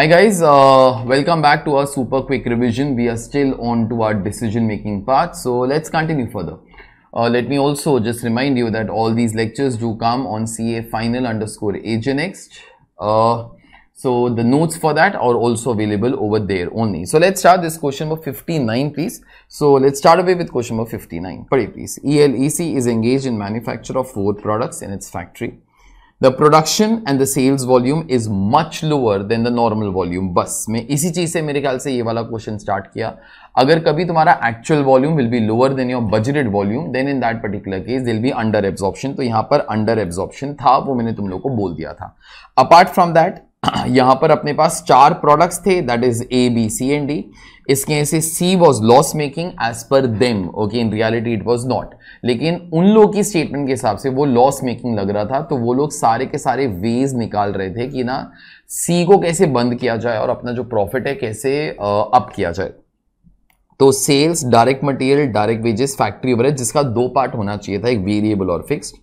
Hi guys, uh, welcome back to our super quick revision. We are still on to our decision making part. So let's continue further. Uh, let me also just remind you that all these lectures do come on CA final underscore AGNX. Uh, so the notes for that are also available over there only. So let's start this question number 59 please. So let's start away with question number 59. please. ELEC is engaged in manufacture of wood products in its factory. The production and the sales volume is much lower than the normal volume बस मैं इसी चीज से मेरे ख्याल से ये वाला क्वेश्चन स्टार्ट किया अगर कभी तुम्हारा actual volume will be lower than your budgeted volume then in that particular case will be under absorption तो यहाँ पर अंडर एब्जॉर्प्शन था वो मैंने तुम लोग को बोल दिया था अपार्ट फ्रॉम दैट यहां पर अपने पास चार प्रोडक्ट्स थे that is A B C and D इस case C was loss making as per them okay in reality it was not लेकिन उन लोगों की स्टेटमेंट के हिसाब से वो लॉस मेकिंग लग रहा था तो वो लोग सारे के सारे वेज निकाल रहे थे कि ना सी को कैसे बंद किया जाए और अपना जो प्रॉफिट है कैसे अप uh, किया जाए तो sales direct material direct wages factory overhead जिसका दो पार्ट होना चाहिए था एक वेरिएबल और फिक्स्ड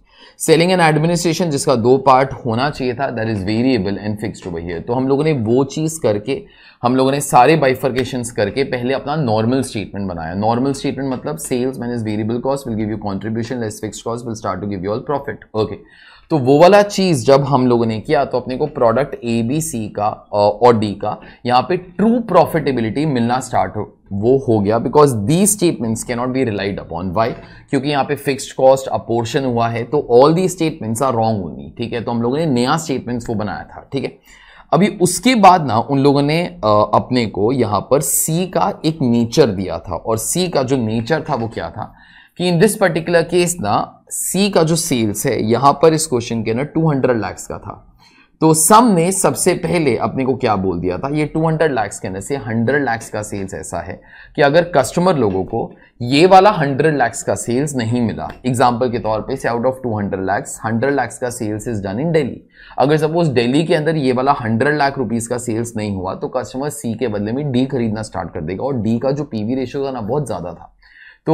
सेलिंग एंड एडमिनिस्ट्रेशन जिसका दो पार्ट होना चाहिए था that is variable and fixed over here तो हम लोगों ने वो चीज़ करके हम लोगों ने सारे बाइफर्केशन करके पहले अपना नॉर्मल स्टेटमेंट बनाया नॉर्मल स्टेटमेंट मतलब sales minus variable cost will give you contribution less fix cost will start to give you all profit okay तो वो वाला चीज़ जब हम लोगों ने किया तो अपने को प्रोडक्ट ए बी सी का और डी का यहाँ पे ट्रू प्रॉफिटेबिलिटी मिलना स्टार्ट हो वो हो गया because these statements can not be relied upon why क्योंकि यहाँ पे फिक्स्ड कॉस्ट अपोर्शन हुआ है तो all the statements are wrong होंगी ठीक है तो हम लोगों ने नया स्टेटमेंट्स वो बनाया था ठीक है अभी उसके बाद ना उन लोगों ने अपने को यहाँ पर सी का एक नेचर दिया था और सी का जो नेचर था वो क्या था कि इन दिस पर्टिकुलर केस ना सी का जो सेल्स है यहां पर इस क्वेश्चन के अंदर 200 लैक्स का था तो सम ने सबसे पहले अपने को क्या बोल दिया था ये 200 लाख के अंदर से 100 लाख का सेल्स ऐसा है कि अगर कस्टमर लोगों को ये वाला 100 लाख का सेल्स नहीं मिला एग्जाम्पल के तौर पे से आउट ऑफ 200 लाख 100 लाख का sales is done in Delhi अगर सपोज दिल्ली के अंदर ये वाला 100 लाख रुपीस का सेल्स नहीं हुआ तो कस्टमर सी के बदले में डी खरीदना स्टार्ट कर देगा और डी का जो पी वी रेशियो था ना बहुत ज़्यादा था तो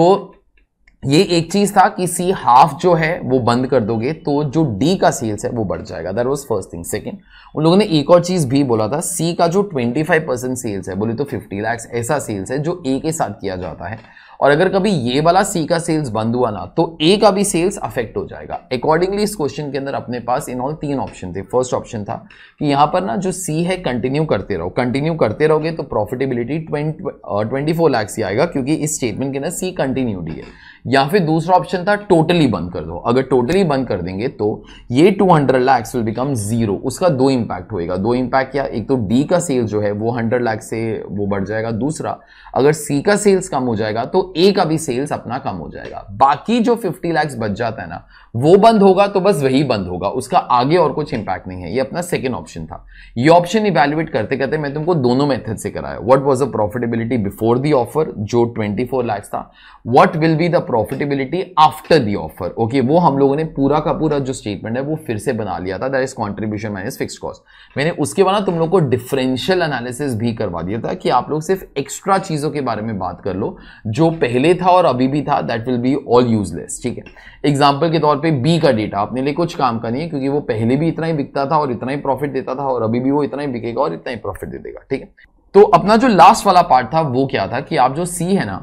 ये एक चीज था कि सी हाफ जो है वो बंद कर दोगे तो जो डी का सेल्स है वो बढ़ जाएगा that was first thing second उन लोगों ने एक और चीज भी बोला था सी का जो 25 परसेंट सेल्स है बोले तो 50 लैक्स ऐसा सेल्स है जो ए के साथ किया जाता है और अगर कभी ये वाला सी का सेल्स बंद हुआ ना तो ए का भी सेल्स अफेक्ट हो जाएगा अकॉर्डिंगली इस क्वेश्चन के अंदर अपने पास इन ऑल तीन ऑप्शन थे फर्स्ट ऑप्शन था कि यहाँ पर ना जो सी है कंटिन्यू करते रहो कंटिन्यू करते रहोगे तो प्रॉफिटेबिलिटी ट्वेंटी फोर लैक्स ही आएगा क्योंकि इस स्टेटमेंट के अंदर सी कंटिन्यू डी है या फिर दूसरा ऑप्शन था टोटली बंद कर दो अगर टोटली बंद कर देंगे तो ये 200 hundred lakhs will become zero उसका दो इम्पैक्ट होएगा दो इम्पैक्ट या एक तो डी का सेल जो है वो हंड्रेड लैक्स से वो बढ़ जाएगा दूसरा अगर सी का सेल्स कम हो जाएगा तो ए का भी सेल्स अपना कम हो जाएगा बाकी जो फिफ्टी लैक्स बच जाता है ना वो बंद होगा तो बस वही बंद होगा उसका आगे और कुछ इंपैक्ट नहीं है ये अपना सेकेंड ऑप्शन था ये ऑप्शन इवेल्युएट करते करते मैं तुमको दोनों मेथड से कराया what was the profitability before the offer जो 24 फोर लैक्स था what will be the profitability after the offer okay वो हम लोगों ने पूरा का पूरा जो स्टेटमेंट है वो फिर से बना लिया था that is contribution minus fix cost मैंने उसके बाद तुम लोग को डिफरेंशियल एनालिसिस भी करवा दिया था कि आप लोग सिर्फ एक्स्ट्रा चीजों के बारे में बात कर लो जो पहले था और अभी भी था that will be all useless ठीक है एग्जाम्पल के तौर पे बी का डेटा अपने लिए कुछ काम का नहीं है क्योंकि वो पहले भी इतना ही बिकता था और इतना ही प्रॉफिट देता था और अभी भी वो इतना ही बिकेगा और इतना ही प्रॉफिट दे देगा ठीक है तो अपना जो लास्ट वाला पार्ट था वो क्या था कि आप जो सी है ना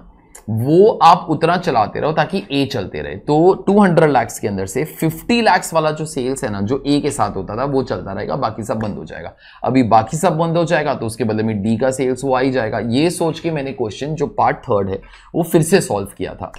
वो आप उतना चलाते रहो ताकि ए चलते रहे तो 200 हंड्रेड लैक्स के अंदर से 50 लैक्स वाला जो सेल्स है ना जो ए के साथ होता था वो चलता रहेगा बाकी सब बंद हो जाएगा अभी बाकी सब बंद हो जाएगा तो उसके बदले में डी का सेल्स वो आ ही जाएगा ये सोच के मैंने क्वेश्चन जो पार्ट थर्ड है वो फिर से सॉल्व किया था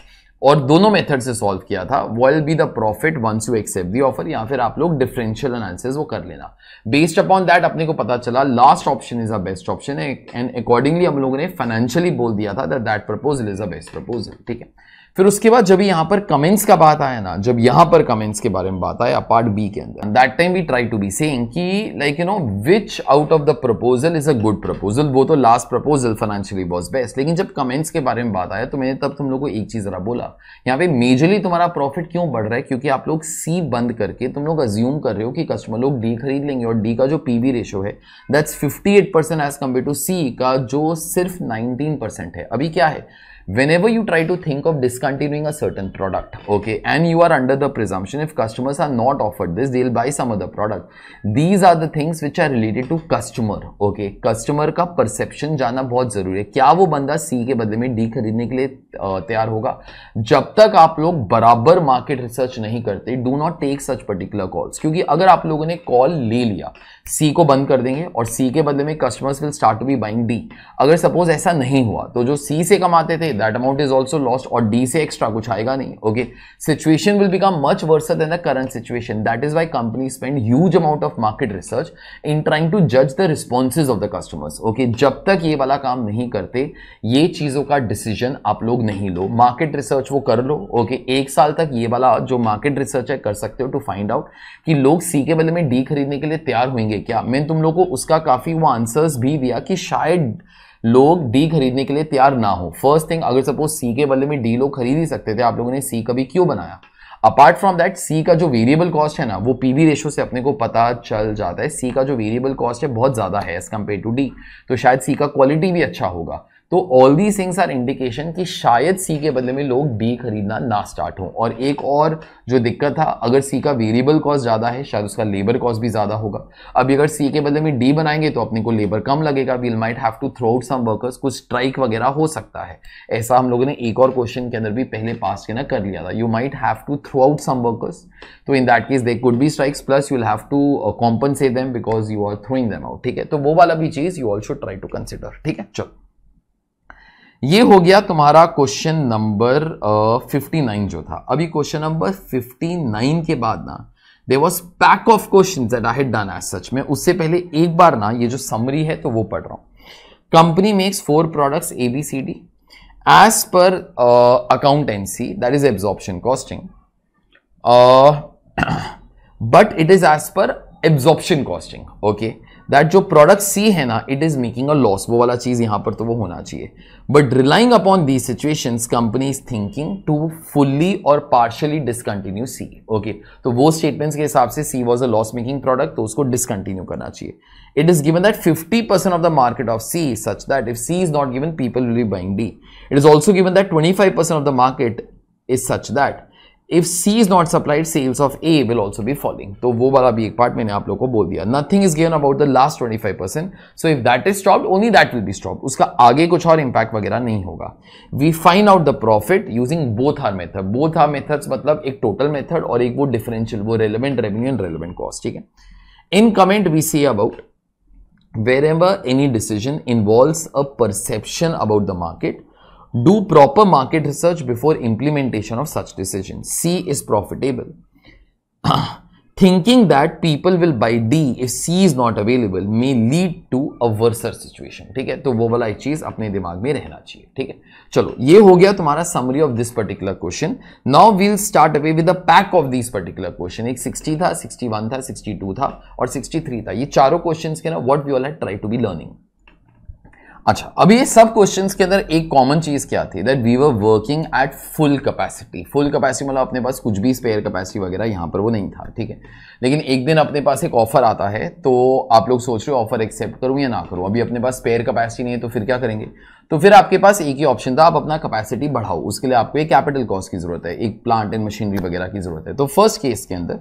और दोनों मेथड से सॉल्व किया था will be the profit once you accept the offer या फिर आप लोग डिफरेंशियल एनालिसिस वो कर लेना बेस्ड अपॉन दैट अपने को पता चला last option is a best option and accordingly हम लोगों ने फाइनेंशियली बोल दिया था that proposal is a best proposal ठीक है फिर उसके बाद जब यहां पर कमेंट्स का बात आया ना जब यहां पर कमेंट्स के बारे में बात आया पार्ट बी के अंदर that time we try to be saying कि like you know which out of the proposal is a good proposal वो तो last proposal financially was best लेकिन जब कमेंट्स के बारे में बात आया तो मैंने तब तुम लोग को एक चीज़ जरा बोला यहाँ पे मेजरली तुम्हारा प्रॉफिट क्यों बढ़ रहा है क्योंकि आप लोग सी बंद करके तुम लोग अज्यूम कर रहे हो कि कस्टमर लोग डी खरीद लेंगे और डी का जो पी वी रेशो है that's fifty eight percent as compare to C का जो सिर्फ नाइनटीन परसेंट है अभी क्या है whenever you try to think of discontinuing a certain product okay and you are under the presumption if customers are not offered this they'll buy some other product these are the things which are related to customer okay customer ka perception जाना बहुत जरूरी है क्या वो बंदा सी के बदले में डी खरीदने के लिए taiyar hoga jab tak aap log barabar market research nahi karte do not take such particular calls kyunki agar aap लोगों ne call le liya c ko band kar denge aur c ke badle mein customers will start to be buying d agar suppose aisa nahi hua to jo c se kamate the that amount is also lost और D से extra कुछ आएगा नहीं okay situation will become much worser than the current situation that is why company spend huge amount of market research in trying to जज the responses of the customers okay जब तक ये वाला काम नहीं करते ये चीजों का डिसीजन आप लोग नहीं लो मार्केट रिसर्च वो कर लो ओके okay? एक साल तक ये वाला जो मार्केट रिसर्च है कर सकते हो टू फाइंड आउट कि लोग सी के बदले में डी खरीदने के लिए तैयार होंगे क्या मैंने तुम लोगों को उसका काफी वो आंसर्स भी दिया कि शायद लोग डी खरीदने के लिए तैयार ना हो फर्स्ट थिंग अगर सपोज सी के बदले में डी लोग खरीद ही सकते थे आप लोगों ने सी कभी क्यों बनाया अपार्ट फ्रॉम दैट सी का जो वेरिएबल कॉस्ट है ना वो पीवी रेशो से अपने को पता चल जाता है सी का जो वेरिएबल कॉस्ट है बहुत ज़्यादा है एज कम्पेयर टू डी तो शायद सी का क्वालिटी भी अच्छा होगा तो all these things are indication कि शायद सी के बदले में लोग डी खरीदना ना स्टार्ट हो और एक और जो दिक्कत था अगर सी का वेरिएबल कॉस्ट ज़्यादा है शायद उसका लेबर कॉस्ट भी ज़्यादा होगा अभी अगर सी के बदले में डी बनाएंगे तो अपने को लेबर कम लगेगा we'll might have to throw out some workers कुछ स्ट्राइक वगैरह हो सकता है ऐसा हम लोगों ने एक और क्वेश्चन के अंदर भी पहले पास के ना कर लिया था you might have to throw out some workers तो in that case they could be strikes plus you have to compensate them because you are throwing them out ठीक है तो वो वाला भी चीज़ you also try to consider ठीक है चलो ये हो गया तुम्हारा क्वेश्चन नंबर फिफ्टी नाइन जो था अभी क्वेश्चन नंबर फिफ्टी नाइन के बाद ना they was pack of question I done as सच में उससे पहले एक बार ना ये जो समरी है तो वो पढ़ रहा हूं company makes four products A B C D as per accountancy that is absorption costing but it is as per absorption costing okay that जो प्रोडक्ट सी है ना it is making a loss वो वाला चीज यहां पर तो वो होना चाहिए but relying upon the situation company is thinking to fully और पार्शली डिसकंटिन्यू सी ओके तो वो स्टेटमेंट्स के हिसाब से C was a loss making product तो उसको डिसकंटिन्यू करना चाहिए it is given that fifty percent of the market of C such that if C is not given people will be buying D it is also given that twenty five percent of the market is such that if C is not supplied sales of A will also भी falling तो वो वाला भी एक part मैंने आप लोग को बोल दिया nothing is given about the last twenty five percent so if that is stop only that will be stop उसका आगे कुछ और इंपैक्ट वगैरह नहीं होगा we find out the profit using both are method both are method मतलब एक total method और एक वो डिफरेंशियल वो relevant revenue and relevant cost ठीक है in comment we see about wherever any decision involve a perception about the market do proper market research before implementation of such decision C is profitable thinking that people will buy D if C is not available may lead to a worser situation ठीक है तो वो वाला एक चीज अपने दिमाग में रहना चाहिए ठीक है चलो ये हो गया तुम्हारा summary of this particular question now we'll start away with pack of this particular question एक सिक्सटी था सिक्सटी वन था सिक्सटी टू था और सिक्सटी थ्री था ये चारों क्वेश्चन के ना वट यू ऑल है ट्राई टू बी लर्निंग अच्छा अब ये सब क्वेश्चन के अंदर एक कॉमन चीज़ क्या थी that we were working at full capacity full capacity मतलब अपने पास कुछ भी स्पेयर कैपेसिटी वगैरह यहाँ पर वो नहीं था ठीक है लेकिन एक दिन अपने पास एक ऑफर आता है तो आप लोग सोच रहे हो ऑफर एक्सेप्ट करूँ या ना करूँ अभी अपने पास स्पेयर कैपेसिटी नहीं है तो फिर क्या करेंगे तो फिर आपके पास एक ही ऑप्शन था आप अपना कैपेसिटी बढ़ाओ उसके लिए आपको एक कैपिटल कॉस्ट की जरूरत है एक प्लांट एंड मशीनरी वगैरह की जरूरत है तो फर्स्ट केस के अंदर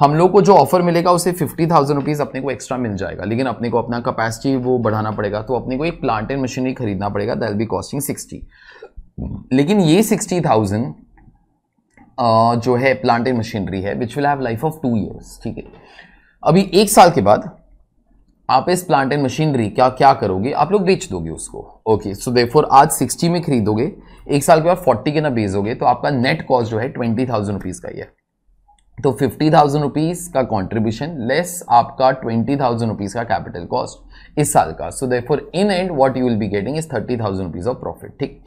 हम लोग को जो ऑफर मिलेगा उसे फिफ्टी थाउजेंड रुपीज़ अपने को एक्स्ट्रा मिल जाएगा लेकिन अपने को अपना कैपेसिटी वो बढ़ाना पड़ेगा तो अपने को एक प्लांट एंड मशीनरी खरीदना पड़ेगा दैट बी कॉस्टिंग सिक्सटी लेकिन ये सिक्सटी थाउजेंड जो है प्लांट एंड मशीनरी है which will have life of two years ठीक है अभी एक साल के बाद आप इस प्लांट एंड मशीनरी क्या क्या करोगे आप लोग बेच दोगे उसको ओके सो दे आज 60 में खरीदोगे एक साल के बाद 40 के ना बेचोगे तो आपका नेट कॉस्ट जो है ट्वेंटी थाउजेंड रुपीज़ का ही है तो फिफ्टी थाउजेंड रुपीज़ का कॉन्ट्रीब्यूशन लेस आपका ट्वेंटी थाउजेंड रुपीज़ का कैपिटल कॉस्ट इस साल का so they in end what you will be getting is thirty thousand rupees of profit ठीक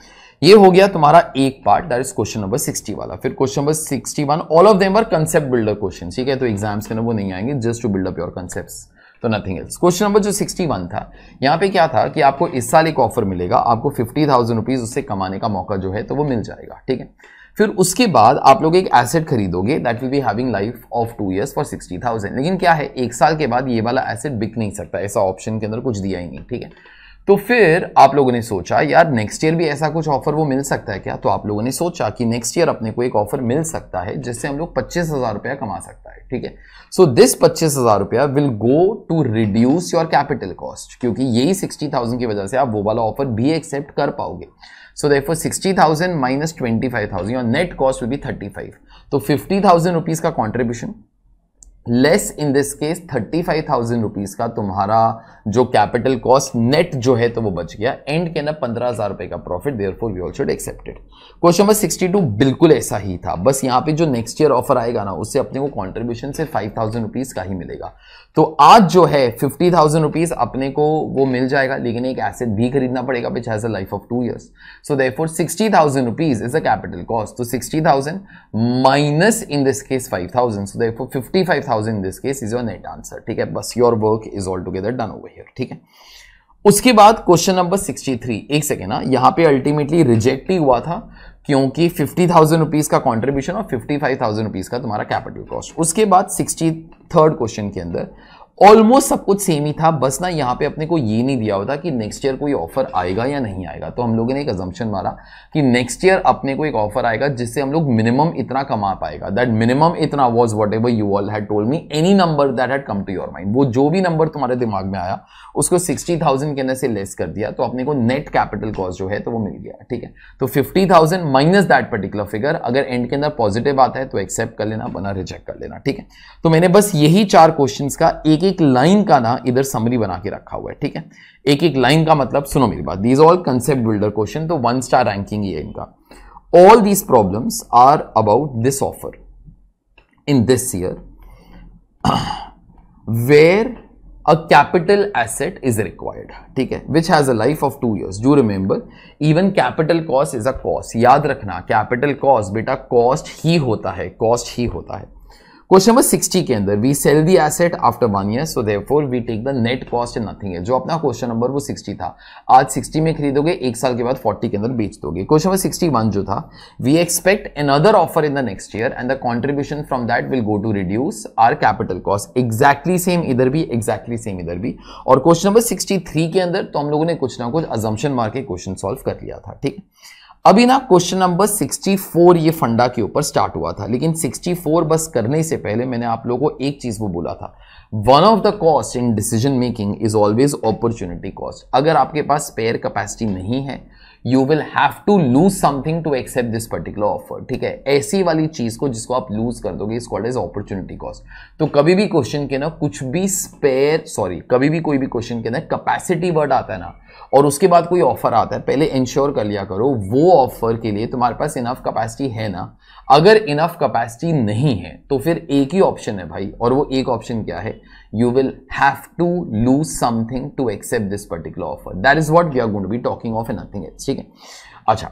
ये हो गया तुम्हारा एक part that is question number 60 वाला फिर question number 61 all of them are concept builder question ठीक है तो एग्जाम्स के ना वो नहीं आएंगे just to buildup your concepts तो नथिंग एल्स क्वेश्चन नंबर जो 61 था यहाँ पे क्या था कि आपको इस साल एक ऑफर मिलेगा आपको फिफ्टी थाउजेंड रुपीज़ उससे कमाने का मौका जो है तो वो मिल जाएगा ठीक है फिर उसके बाद आप लोग एक एसेट खरीदोगे that will be having life of two years for sixty thousand लेकिन क्या है एक साल के बाद ये वाला एसेट बिक नहीं सकता ऐसा ऑप्शन के अंदर कुछ दिया ही नहीं ठीक है तो फिर आप लोगों ने सोचा यार नेक्स्ट ईयर भी ऐसा कुछ ऑफर वो मिल सकता है क्या तो आप लोगों ने सोचा कि नेक्स्ट ईयर अपने को एक ऑफर मिल सकता है जिससे हम लोग पच्चीस हजार रुपया कमा सकता है ठीक है सो दिस पच्चीस हजार रुपया will go to reduce your capital cost क्योंकि यही सिक्सटी थाउजेंड की वजह से आप वो वाला ऑफर भी एक्सेप्ट कर पाओगे सो देखो sixty thousand minus twenty five thousand और net cost will be thirty five तो फिफ्टी थाउजेंड रुपीज का contribution less in this case thirty five thousand rupees का तुम्हारा जो कैपिटल कॉस्ट नेट जो है तो वो बच गया एंड के ना पंद्रह हजार रुपए का profit therefore we also accepted question number sixty two बिल्कुल ऐसा ही था बस यहाँ पे जो नेक्स्ट ईयर ऑफर आएगा ना उससे अपने को कॉन्ट्रीब्यूशन से फाइव थाउजेंड रुपीज का ही मिलेगा तो आज जो है फिफ्टी थाउजेंड रुपीज अपने को वो मिल जाएगा लेकिन एक एसेट भी खरीदना पड़ेगा which has a life of two years so therefore sixty thousand rupees is a capital cost तो sixty thousand minus in this case five thousand so therefore fifty five thousand this case is your net answer ठीक है बस your work is all together done over here ठीक है उसके बाद question number 63 एक second ना हाँ, यहाँ पे अल्टीमेटली रिजेक्ट ही हुआ था क्योंकि फिफ्टी थाउजेंड रुपीज़ का कॉन्ट्रीब्यूशन और फिफ्टी फाइव थाउजेंड रुपीज़ का तुम्हारा कैपिटल कॉस्ट उसके बाद सिक्सटी थर्ड क्वेश्चन के अंदर ऑलमोस्ट सब कुछ सेम ही था बस ना यहाँ पे अपने को ये नहीं दिया होता कि नेक्स्ट ईयर कोई ऑफर आएगा या नहीं आएगा तो हम लोगों ने एक अजम्पन मारा कि नेक्स्ट ईयर अपने को एक ऑफर आएगा जिससे हम लोग मिनिमम इतना कमा पाएगा दैट मिनिमम इतना was whatever you all had told me any number that had come to your mind वो जो भी नंबर तुम्हारे दिमाग में आया उसको सिक्सटी थाउजेंड के अंदर से लेस कर दिया तो अपने को नेट कैपिटल कॉस्ट जो है तो वो मिल गया ठीक है तो fifty thousand minus that particular figure अगर एंड के अंदर पॉजिटिव आता है तो एक्सेप्ट कर लेना बना रिजेक्ट कर लेना ठीक है तो मैंने बस यही चार क्वेश्चन का एक एक लाइन का ना इधर समरी बना के रखा हुआ है ठीक है एक एक लाइन का मतलब सुनो मेरी बात these all concept builder question तो वन स्टार रैंकिंग ही है इनका all these problems are about this offer in this year where a capital asset is required ठीक है which has a life of two years do remember even capital cost is a cost याद रखना capital cost बेटा cost ही होता है cost ही होता है क्वेश्चन नंबर 60 के अंदर we sell the asset after one year so therefore we take the net cost nothing है जो अपना क्वेश्चन नंबर वो 60 था आज 60 में खरीदोगे एक साल के बाद 40 के अंदर बेच दोगे क्वेश्चन नंबर 61 जो था we expect other offer in the next year and the contribution from that will go to reduce our capital cost exactly same इधर भी एक्जैक्टली सेम इधर भी और क्वेश्चन नंबर सिक्सटी के अंदर तो हम लोगों ने कुछ ना कुछ अजम्पन मार के क्वेश्चन सॉल्व कर लिया था ठीक है अभी ना क्वेश्चन नंबर 64 ये फंडा के ऊपर स्टार्ट हुआ था लेकिन 64 बस करने से पहले मैंने आप लोगों को एक चीज वो बोला था one of the cost in decision making is always opportunity cost अगर आपके पास स्पेयर कैपेसिटी नहीं है you will have to lose something to accept this particular offer ठीक है ऐसी वाली चीज को जिसको आप लूज कर दोगे इस कॉल्ड इज अपॉर्चुनिटी कॉस्ट तो कभी भी क्वेश्चन के ना कुछ भी स्पेयर सॉरी कभी भी कोई भी क्वेश्चन के ना कैपेसिटी वर्ड आता है ना और उसके बाद कोई ऑफर आता है पहले इंश्योर कर लिया करो वो ऑफर के लिए तुम्हारे पास इनफ कैपेसिटी है ना अगर इनफ कैपेसिटी नहीं है तो फिर एक ही ऑप्शन है भाई और वो एक ऑप्शन क्या है you will have to lose something to accept this particular offer that is what we are going to be talking of a nothing ठीक है अच्छा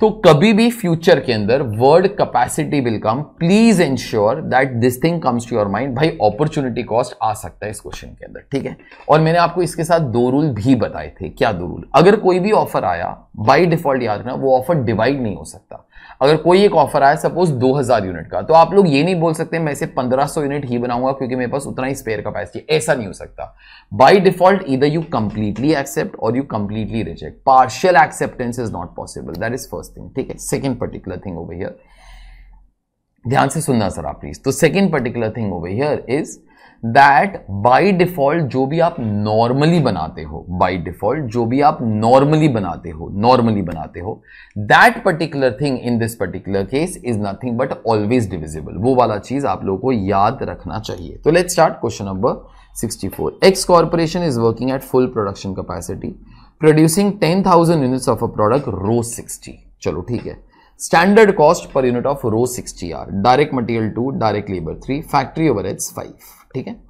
तो कभी भी फ्यूचर के अंदर word capacity will come please ensure that this thing comes to your mind भाई opportunity cost आ सकता है इस क्वेश्चन के अंदर ठीक है और मैंने आपको इसके साथ दो रूल भी बताए थे क्या दो रूल अगर कोई भी ऑफर आया बाई डिफॉल्ट याद रखना वो ऑफर डिवाइड नहीं हो सकता अगर कोई एक ऑफर आया सपोज 2000 यूनिट का तो आप लोग ये नहीं बोल सकते मैं इसे 1500 यूनिट ही बनाऊंगा क्योंकि मेरे पास उतना ही स्पेयर कैपेसिटी ऐसा नहीं हो सकता बाय डिफॉल्ट इधर यू कंप्लीटली एक्सेप्ट और you completely reject partial acceptance is not possible that is first thing ठीक है second particular thing over here ध्यान से सुनना सर आप प्लीज तो second particular thing over here is that by default जो भी आप नॉर्मली बनाते हो बाय डिफॉल्ट जो भी आप नॉर्मली बनाते हो नॉर्मली बनाते हो that particular thing in this particular case is nothing but always divisible वो वाला चीज आप लोगों को याद रखना चाहिए तो let start question number 64 X corporation is working at full production capacity producing ten thousand units of a product rose sixty चलो ठीक है standard cost per unit of rose sixty are direct material two direct labour three factory overheads five ठीक है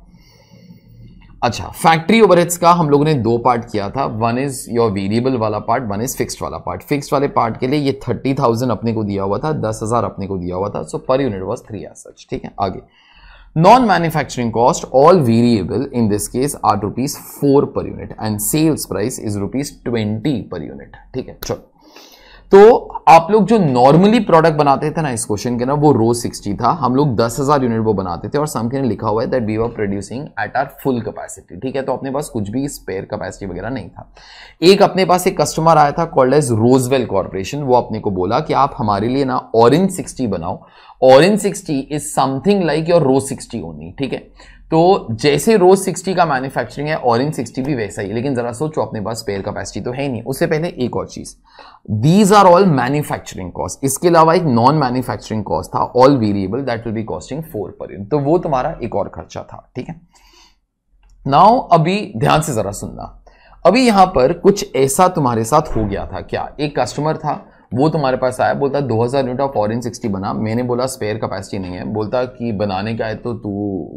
अच्छा factory overheads का हम लोगों ने दो पार्ट किया था वन इज योर वेरिएबल वाला पार्ट वन इज फिक्स्ड वाला पार्ट फिक्स्ड वाले पार्ट के लिए ये थर्टी थाउजेंड अपने को दिया हुआ था दस हजार अपने को दिया हुआ था so per unit was three as such ठीक है आगे non manufacturing cost all variable in this case are rupees four per unit and sales price is rupees twenty per unit ठीक है चलो तो आप लोग जो नॉर्मली प्रोडक्ट बनाते थे ना इस क्वेश्चन के ना वो रो 60 था हम लोग 10,000 यूनिट वो बनाते थे और सम ने लिखा हुआ है that we were producing at our full capacity ठीक है तो अपने पास कुछ भी स्पेयर कैपेसिटी वगैरह नहीं था एक अपने पास एक कस्टमर आया था कॉल्ड एज रोजवेल कॉरपोरेशन वो अपने को बोला कि आप हमारे लिए ना ऑरेंज सिक्सटी बनाओ orange sixty is something like your row sixty only ठीक है तो जैसे रोज 60 का मैन्युफैक्चरिंग है ऑरेंज 60 भी वैसा ही लेकिन जरा सोचो अपने पास स्पेयर कैपेसिटी तो है नहीं उससे पहले एक और चीज these are all manufacturing cost इसके अलावा एक नॉन मैन्युफैक्चरिंग कॉस्ट था all variable that will be costing four per तो वो तुम्हारा एक और खर्चा था ठीक है नाउ अभी ध्यान से जरा सुनना अभी यहां पर कुछ ऐसा तुम्हारे साथ हो गया था क्या एक कस्टमर था वो तुम्हारे पास आया बोलता 2000 यूनिट ऑफ ऑरेंज सिक्सटी बना मैंने बोला स्पेयर कैपेसिटी नहीं है बोलता कि बनाने का है तो तू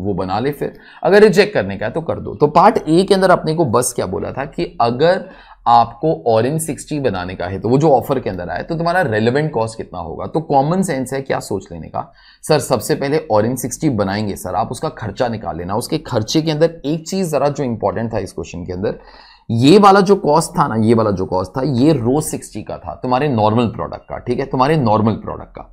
वो बना ले फिर अगर रिजेक्ट करने का है तो कर दो तो पार्ट ए के अंदर अपने को बस क्या बोला था कि अगर आपको ऑरेंज सिक्सटी बनाने का है तो वो जो ऑफर के अंदर आए तो तुम्हारा रेलिवेंट कॉस्ट कितना होगा तो कॉमन सेंस है क्या सोच लेने का सर सबसे पहले ऑरेंज सिक्सटी बनाएंगे सर आप उसका खर्चा निकाल लेना उसके खर्चे के अंदर एक चीज़ ज़रा जो इंपॉर्टेंट था इस क्वेश्चन के अंदर ये वाला जो कॉस्ट था ना ये वाला जो कॉस्ट था ये रो सिक्सटी का था तुम्हारे नॉर्मल प्रोडक्ट का ठीक है तुम्हारे नॉर्मल प्रोडक्ट का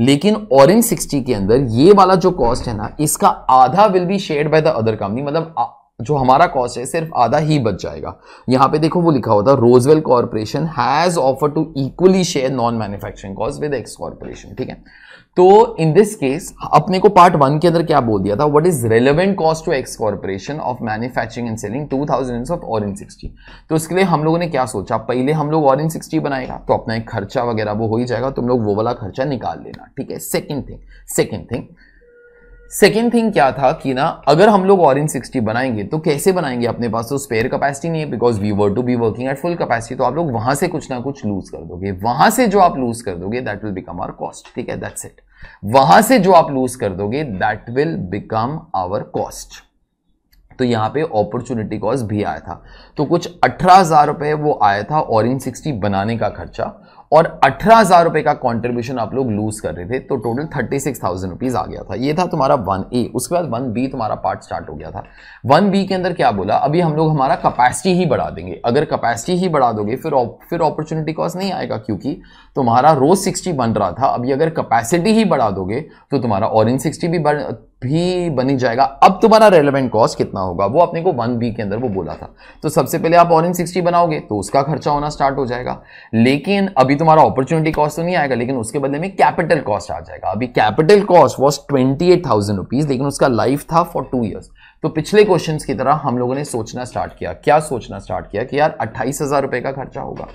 लेकिन ऑरेंज सिक्सटी के अंदर ये वाला जो कॉस्ट है ना इसका आधा will be share by the other company मतलब जो हमारा कॉस्ट है सिर्फ आधा ही बच जाएगा यहां पे देखो वो लिखा होता है Roswell corporation has offer to equally share non manufacturing cost with X corporation ठीक है तो इन दिस केस अपने को पार्ट वन के अंदर क्या बोल दिया था what is relevant cost to X corporation of manufacturing and selling two thousand of orange sixty तो इसके लिए हम लोगों ने क्या सोचा पहले हम लोग ऑरेंज सिक्सटी बनाएगा तो अपना एक खर्चा वगैरह वो हो ही जाएगा तुम लोग वो वाला खर्चा निकाल लेना ठीक है second thing second thing second thing क्या था कि ना अगर हम लोग ऑरेंज सिक्सटी बनाएंगे तो कैसे बनाएंगे अपने पास तो स्पेयर कैपेसिटी नहीं है because we were to be working at full capacity तो आप लोग वहां से कुछ ना कुछ लूज कर दोगे वहां से जो आप लूज कर दोगे that will become our cost ठीक है दैट्स इट वहां से जो आप लूज कर दोगे that will become our cost तो यहां पे अपॉर्चुनिटी कॉस्ट भी आया था तो कुछ अठारह हज़ार रुपए वो आया था और सिक्सटी बनाने का खर्चा और अठारह हज़ार रुपये का कंट्रीब्यूशन आप लोग लूज कर रहे थे तो total thirty six thousand rupees आ गया था ये था तुम्हारा वन ए उसके बाद वन बी तुम्हारा पार्ट स्टार्ट हो गया था वन बी के अंदर क्या बोला अभी हम लोग हमारा कैपेसिटी ही बढ़ा देंगे अगर कैपेसिटी ही बढ़ा दोगे फिर फिर अपॉर्चुनिटी कॉस्ट नहीं आएगा क्योंकि तुम्हारा रोज सिक्सटी बन रहा था अभी अगर कैपेसिटी ही बढ़ा दोगे तो तुम्हारा और इन सिक्सटी भी बढ़ भी बनी जाएगा अब तुम्हारा रेलिवेंट कॉस्ट कितना होगा वो अपने को वन बी के अंदर वो बोला था तो सबसे पहले आप ऑरेंज सिक्सटी बनाओगे तो उसका खर्चा होना स्टार्ट हो जाएगा लेकिन अभी तुम्हारा अपॉर्चुनिटी कॉस्ट तो नहीं आएगा लेकिन उसके बदले में कैपिटल कॉस्ट आ जाएगा अभी capital cost was twenty eight thousand rupees लेकिन उसका लाइफ था फॉर टू ईयर्स तो पिछले क्वेश्चन की तरह हम लोगों ने सोचना स्टार्ट किया क्या सोचना स्टार्ट किया कि यार अट्ठाईस हजार रुपए का खर्चा होगा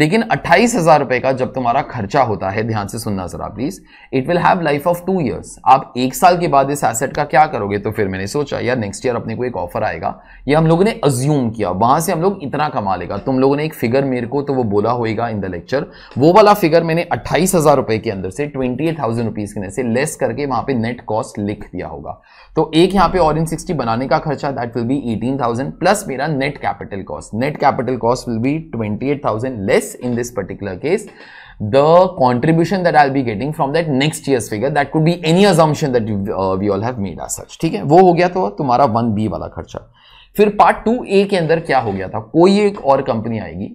लेकिन अट्ठाईस हजार रुपए का जब तुम्हारा खर्चा होता है ध्यान से सुनना जरा please it will have life of two years आप एक साल के बाद इस एसेट का क्या करोगे तो फिर मैंने सोचा यार नेक्स्ट ईयर अपने को एक ऑफर आएगा ये हम लोगों ने अज्यूम किया वहां से हम लोग इतना कमा लेगा तुम लोगों ने एक फिगर मेरे को तो वो बोला होगा इन द लेक्चर वो वाला फिगर मैंने अट्ठाईस हजार रुपए के अंदर से ट्वेंटी एट थाउजेंड रुपीज के से लेस करके वहां पे नेट कॉस्ट लिख दिया होगा तो एक यहाँ पे ऑरेंज सिक्सटी बनाने का खर्चा that will be eighteen thousand plus मेरा net capital cost net capital cost will be twenty eight thousand less yes in this particular case the contribution that I'll be getting from that next year's figure that could be any assumption that you, uh, we all have made as such theek hai wo ho gaya to tumhara 1b wala kharcha खर्चा फिर part two ए के अंदर क्या हो गया था कोई एक और कंपनी आएगी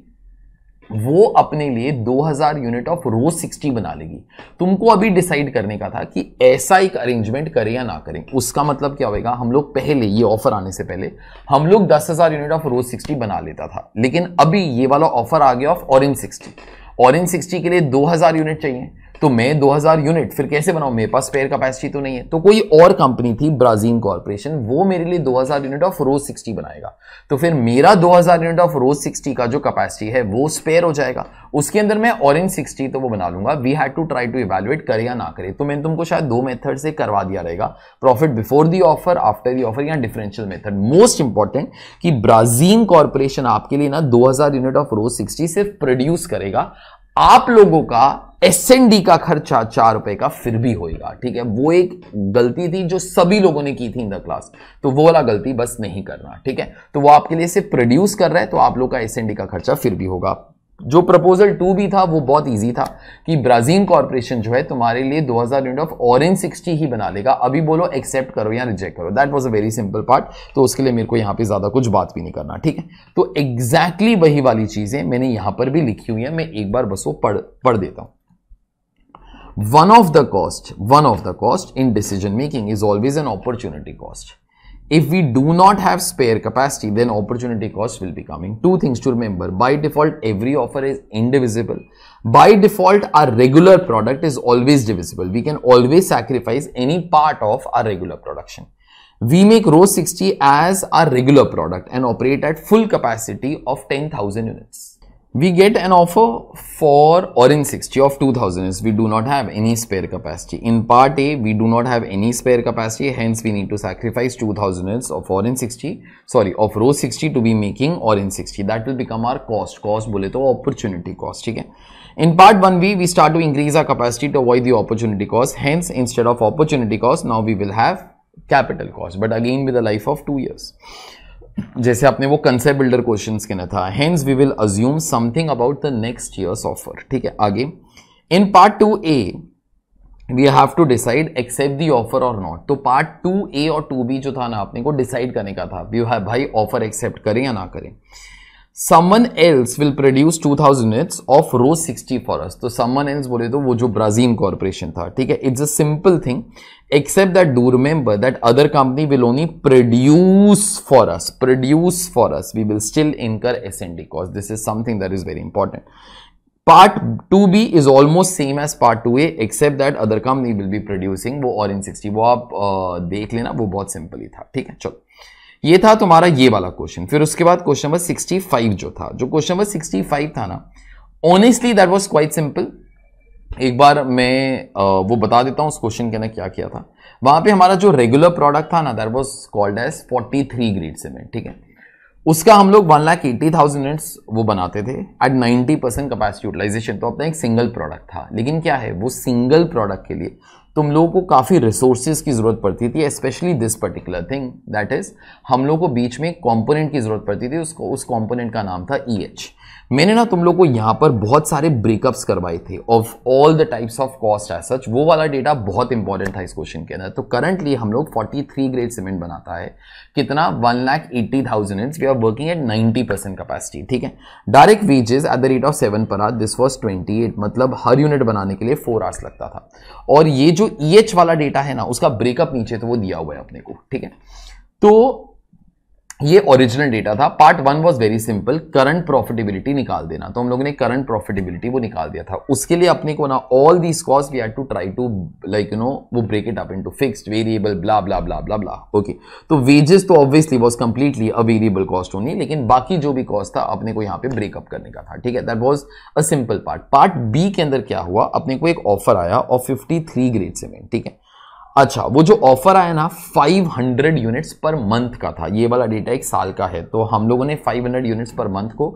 वो अपने लिए 2000 यूनिट ऑफ रोज 60 बना लेगी तुमको अभी डिसाइड करने का था कि ऐसा एक अरेंजमेंट करें या ना करें उसका मतलब क्या होगा हम लोग पहले ये ऑफर आने से पहले हम लोग 10000 यूनिट ऑफ रोज 60 बना लेता था लेकिन अभी ये वाला ऑफर आ गया ऑफ ऑरेंज 60 ऑरेंज 60 के लिए 2000 यूनिट चाहिए तो मैं 2000 यूनिट फिर कैसे बनाऊ मेरे पास स्पेयर कैपेसिटी तो नहीं है तो कोई और कंपनी थी ब्राजीन कॉरपोरेशन वो मेरे लिए 2000 यूनिट ऑफ रोज 60 बनाएगा तो फिर मेरा 2000 यूनिट ऑफ रोज 60 का जो कैपेसिटी है वो स्पेयर हो जाएगा उसके अंदर मैं ऑरेंज 60 तो वो बना लूंगा we had to try to evaluate करे या ना करे तो मैंने तुमको शायद दो मेथड से करवा दिया रहेगा profit before the offer after the offer या डिफरेंशियल मेथड मोस्ट इंपॉर्टेंट कि ब्राजीन कॉरपोरेशन आपके लिए ना दो यूनिट ऑफ रोज सिक्सटी सिर्फ प्रोड्यूस करेगा आप लोगों का एस एन डी का खर्चा चार रुपए का फिर भी होएगा ठीक है वो एक गलती थी जो सभी लोगों ने की थी इन द क्लास तो वो वाला गलती बस नहीं करना ठीक है तो वो आपके लिए सिर्फ प्रोड्यूस कर रहा है तो आप लोग का एस एन डी का खर्चा फिर भी होगा जो प्रपोजल टू भी था वो बहुत इजी था कि ब्राजील कॉर्पोरेशन जो है तुम्हारे लिए 2000 हजार यूनिट ऑफ ऑरेंज सिक्सटी ही बना लेगा अभी बोलो एक्सेप्ट करो या रिजेक्ट करो that was a very simple part तो उसके लिए मेरे को यहाँ पे ज़्यादा कुछ बात भी नहीं करना ठीक है तो एग्जैक्टली exactly वही वाली चीज़ें मैंने यहाँ पर भी लिखी हुई है मैं एक बार बसो पढ़ पढ़ देता हूँ one of the cost one of the cost in decision making is always an opportunity cost if we do not have spare capacity then opportunity cost will be coming two things to remember by default every offer is indivisible by default our regular product is always divisible we can always sacrifice any part of our regular production we make row 60 as our regular product and operate at full capacity of 10000 units we get an offer for orange 60 of 2000 we do not have any spare capacity. In part A, we do not have any spare capacity, hence we need to sacrifice 2000 units of orange 60, sorry, of row 60 to be making orange 60. That will become our cost, cost bullet or opportunity cost, okay? In part 1B, we start to increase our capacity to avoid the opportunity cost, hence instead of opportunity cost, now we will have capital cost, but again with a life of 2 years. जैसे आपने वो concept builder question के ना था hence we will assume something about the next years offer ठीक है आगे in part two A we have to decide accept the offer और नॉट तो पार्ट टू ए और टू बी जो था ना आपने को डिसाइड करने का था भी भाई ऑफर एक्सेप्ट करें या ना करें someone else will produce 2000 units of row sixty for us तो समन एल्स बोले तो वो जो ब्राजीन कॉरपोरेशन था ठीक है it's a simple thing except that do remember that other company will only produce for us produce for us we will still incur S N D cause this is something that is very important part B is almost same as part two A except that other company will be producing वो orange in sixty वो आप देख लेना वो बहुत simple ही था ठीक है चलो ये था तुम्हारा ये वाला क्वेश्चन फिर उसके बाद क्वेश्चन नंबर 65 जो था जो क्वेश्चन नंबर 65 था ना honestly that was quite simple एक बार मैं वो बता देता हूँ उस क्वेश्चन के ना क्या किया था वहां पे हमारा जो रेगुलर प्रोडक्ट था ना that was called as forty three grade cement ठीक है उसका हम लोग one lakh eighty thousand units वो बनाते थे at ninety percent capacity utilisation तो अपना एक सिंगल प्रोडक्ट था लेकिन क्या है वो सिंगल प्रोडक्ट के लिए तुम लोगों को काफ़ी रिसोर्सेज की ज़रूरत पड़ती थी specially this particular thing that is हम लोग को बीच में कंपोनेंट की ज़रूरत पड़ती थी उसको उस कंपोनेंट का नाम था ई e EH. मैंने ना तुम लोग को यहाँ पर बहुत सारे ब्रेकअप्स करवाए थे of all the types of cost as such वो वाला डेटा बहुत इंपॉर्टेंट था इस क्वेश्चन के अंदर तो करंटली हम लोग 43 ग्रेड सीमेंट बनाता है कितना one lakh eighty thousand inch we are working at 90 percent capacity ठीक है direct wages at the rate of seven per are this was twenty मतलब हर यूनिट बनाने के लिए फोर आवर्स लगता था और ये जो जो ई e वाला डेटा है ना उसका ब्रेकअप नीचे तो वो दिया हुआ है अपने को ठीक है तो ये ओरिजिनल डेटा था part one was very simple current profitability निकाल देना तो हम लोगों ने करंट प्रॉफिटेबिलिटी वो निकाल दिया था उसके लिए अपने को ना all these cost we had to try to like you know वो break it up into fixed variable blah blah blah blah blah okay तो वेजेस तो obviously was completely a variable cost होनी लेकिन बाकी जो भी कॉस्ट था अपने को यहाँ पे ब्रेकअप करने का था ठीक है that was a simple part part B के अंदर क्या हुआ अपने को एक ऑफर आया ऑफ फिफ्टी ग्रेड सीमेंट ठीक है अच्छा वो जो ऑफर आया ना 500 यूनिट्स पर मंथ का था ये वाला डेटा एक साल का है तो हम लोगों ने 500 यूनिट्स पर मंथ को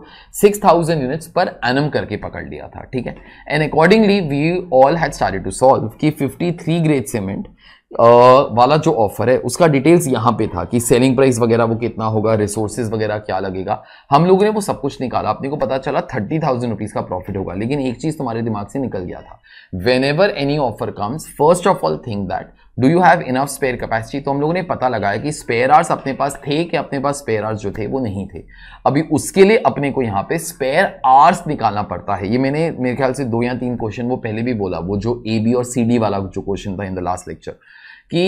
6000 यूनिट्स पर एनम करके पकड़ लिया था ठीक है and accordingly we all had started to solve कि 53 ग्रेड सीमेंट वाला जो ऑफर है उसका डिटेल्स यहाँ पे था कि सेलिंग प्राइस वगैरह वो कितना होगा रिसोर्सेज वगैरह क्या लगेगा हम लोगों ने वो सब कुछ निकाला अपने को पता चला थर्टी थाउजेंड रुपीज़ का प्रॉफिट होगा लेकिन एक चीज़ तुम्हारे दिमाग से निकल गया था whenever any offer comes first of all think that do you have enough spare capacity तो हम लोगों ने पता लगाया कि स्पेयर आर्स अपने पास थे कि अपने पास स्पेयर आर्स जो थे वो नहीं थे अभी उसके लिए अपने को यहाँ पे स्पेयर आर्स निकालना पड़ता है ये मैंने मेरे ख्याल से दो या तीन क्वेश्चन वो पहले भी बोला वो जो ए बी और सी डी वाला जो क्वेश्चन था इन द लास्ट लेक्चर कि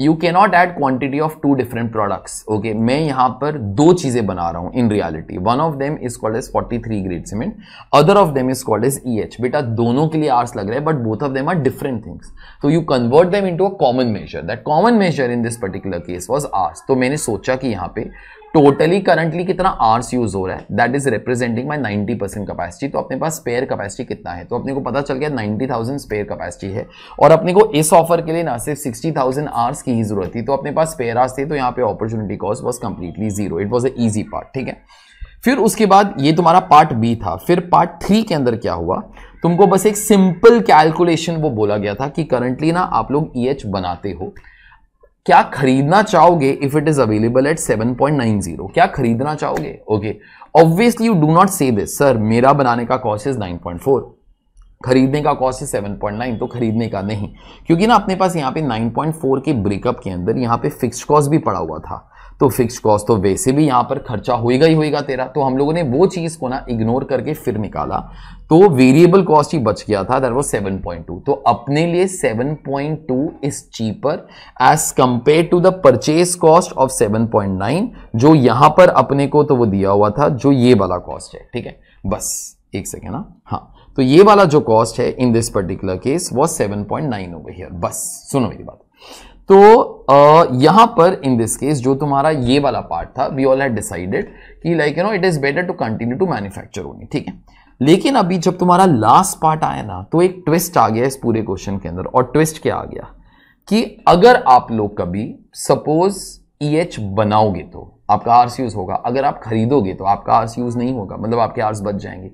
you cannot add quantity of two different products okay मैं यहाँ पर दो चीज़ें बना रहा हूँ in reality one of them is called as 43 grade cement other of them is called as E H बेटा दोनों के लिए आर्स लग रहे हैं but both of them are different things तो you convert them into a common measure that common major in this particular case was hours तो मैंने सोचा कि यहाँ पे टोटली करंटली कितना आर्स यूज हो रहा है that is representing my ninety percent capacity तो अपने पास स्पेयर कपैसिटी कितना है तो अपने को पता चल गया नाइनटी थाउजेंड स्पेयर कपैसिटी है और अपने को इस ऑफर के लिए ना सिर्फ सिक्सटी थाउजेंड आर्स की ही जरूरत थी तो अपने पास स्पेयर आर्स थे तो यहाँ पे opportunity cost was completely zero it was a easy part ठीक है फिर उसके बाद ये तुम्हारा पार्ट बी था फिर पार्ट थ्री के अंदर क्या हुआ तुमको बस एक सिंपल कैलकुलेशन वो बोला गया था कि करंटली ना आप लोग ई e बनाते हो क्या खरीदना चाहोगे if it is available at 7.90 क्या खरीदना चाहोगे okay obviously you do not say this sir मेरा बनाने का कॉस्ट इज 9.4 खरीदने का कॉस्ट है 7.9 तो खरीदने का नहीं क्योंकि ना अपने पास यहाँ पे 9.4 के ब्रेकअप के अंदर यहाँ पे फिक्स्ड कॉस्ट भी पड़ा हुआ था तो फिक्स कॉस्ट तो वैसे भी यहाँ पर खर्चा होएगा ही होएगा तेरा तो हम लोगों ने वो चीज़ को ना इग्नोर करके फिर निकाला तो वेरिएबल कॉस्ट ही बच गया था दर वो 7.2 तो अपने लिए 7.2 is cheaper as compared to the purchase cost of 7.9 जो यहाँ पर अपने को तो वो दिया हुआ था जो ये वाला कॉस्ट है ठीक है बस एक सेकेंड ना हाँ।, हाँ तो ये वाला जो कॉस्ट है इन दिस पर्टिकुलर केस वो seven point nine over here बस सुनो मेरी बात तो यहां पर इन दिस केस जो तुम्हारा ये वाला पार्ट था वी ऑल हैड डिसाइडेड कि like you know it is better to continue to manufacture only ठीक है लेकिन अभी जब तुम्हारा लास्ट पार्ट आया ना तो एक ट्विस्ट आ गया इस पूरे क्वेश्चन के अंदर और ट्विस्ट क्या आ गया कि अगर आप लोग कभी सपोज ई एच बनाओगे तो आपका आर्स यूज होगा अगर आप खरीदोगे तो आपका आर्स यूज नहीं होगा मतलब आपके आर्स बच जाएंगे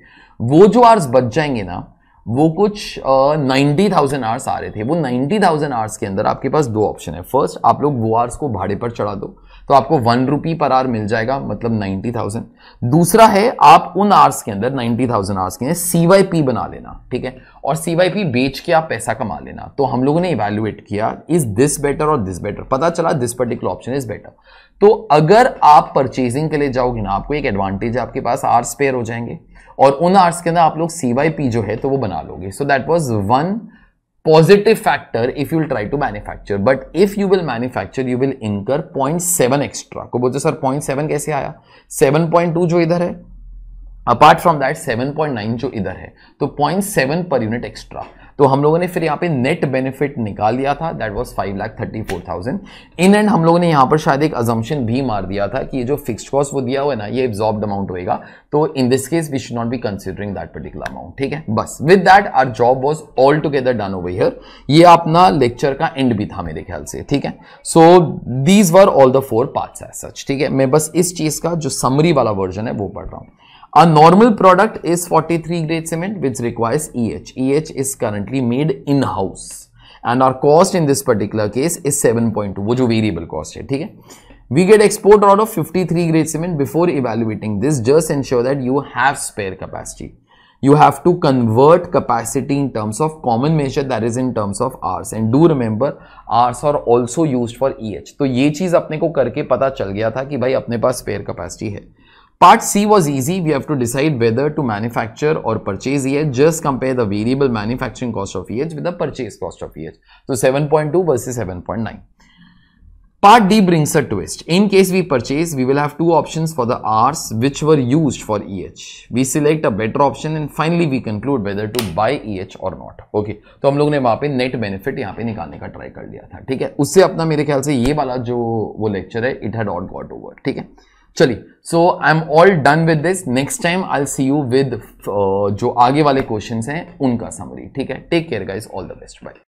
वो जो आर्स बच जाएंगे ना वो कुछ नाइन्टी थाउजेंड आवर्स आ रहे थे वो नाइन्टी थाउजेंड आवर्स के अंदर आपके पास दो ऑप्शन है फर्स्ट आप लोग वो आवर्स को भाड़े पर चढ़ा दो तो आपको वन रुपी पर आर मिल जाएगा मतलब नाइन्टी थाउजेंड दूसरा है आप उन आर्स के अंदर नाइन्टी थाउजेंड आर्स के अंदर सी वाई पी बना लेना ठीक है और सी वाई पी बेच के आप पैसा कमा लेना तो हम लोगों ने इवेल्युएट किया इज दिस बेटर और दिस बेटर पता चला this particular option is better तो अगर आप परचेजिंग के लिए जाओगे ना आपको एक एडवांटेज है आपके पास आर्स पेयर हो जाएंगे और उन आर्ट्स के अंदर आप लोग सी वाई पी जो है तो वो बना लोगे so that was one positive factor if you try to manufacture but if you will manufacture you will incur point seven extra को बोलते सर पॉइंट सेवन कैसे आया सेवन पॉइंट टू जो इधर है apart from that seven point nine जो इधर है तो point seven per unit extra तो हम लोगों ने फिर यहाँ पे नेट बेनिफिट निकाल दिया था that was five lakh thirty four thousand in end हम लोगों ने यहाँ पर शायद एक अजम्पन भी मार दिया था कि ये जो फिक्स कॉस्ट वो दिया हुआ है ना ये एब्जॉर्ब अमाउंट होएगा तो in this case we should not be considering that particular amount ठीक है बस with that our job was all together done over here ये अपना लेक्चर का एंड भी था मेरे ख्याल से ठीक है so these were all the four parts as such ठीक है मैं बस इस चीज का जो समरी वाला वर्जन है वो पढ़ रहा हूँ A normal product is 43 grade cement which requires EH. EH is currently made in-house and our cost in this particular case is 7.2 वो जो variable cost है ठीक है We get export order of 53 grade cement before evaluating this just ensure that you have spare capacity. You have to convert capacity in terms of common measure that is in terms of hours and do remember hours are also used for EH. तो ये चीज़ अपने को करके पता चल गया था कि भाई अपने पास spare capacity है. Part C was easy. We have to decide whether to manufacture or purchase EH. Just compare the variable manufacturing cost of EH with the purchase cost of EH. So 7.2 versus 7.9. Part D brings a twist. In case we purchase, we will have two options for the Rs which were used for EH. We select a better option and finally we conclude whether to buy EH or not. Okay. तो हम लोग ने वहाँ पे net benefit यहाँ पे निकालने का ट्राई कर लिया था ठीक है उससे अपना मेरे ख्याल से ये वाला जो वो लेक्चर है it had ought got over ठीक है चलिए so I am all done with this next time I see you with जो आगे वाले क्वेश्चन हैं उनका समरी ठीक है take care guys all the best bye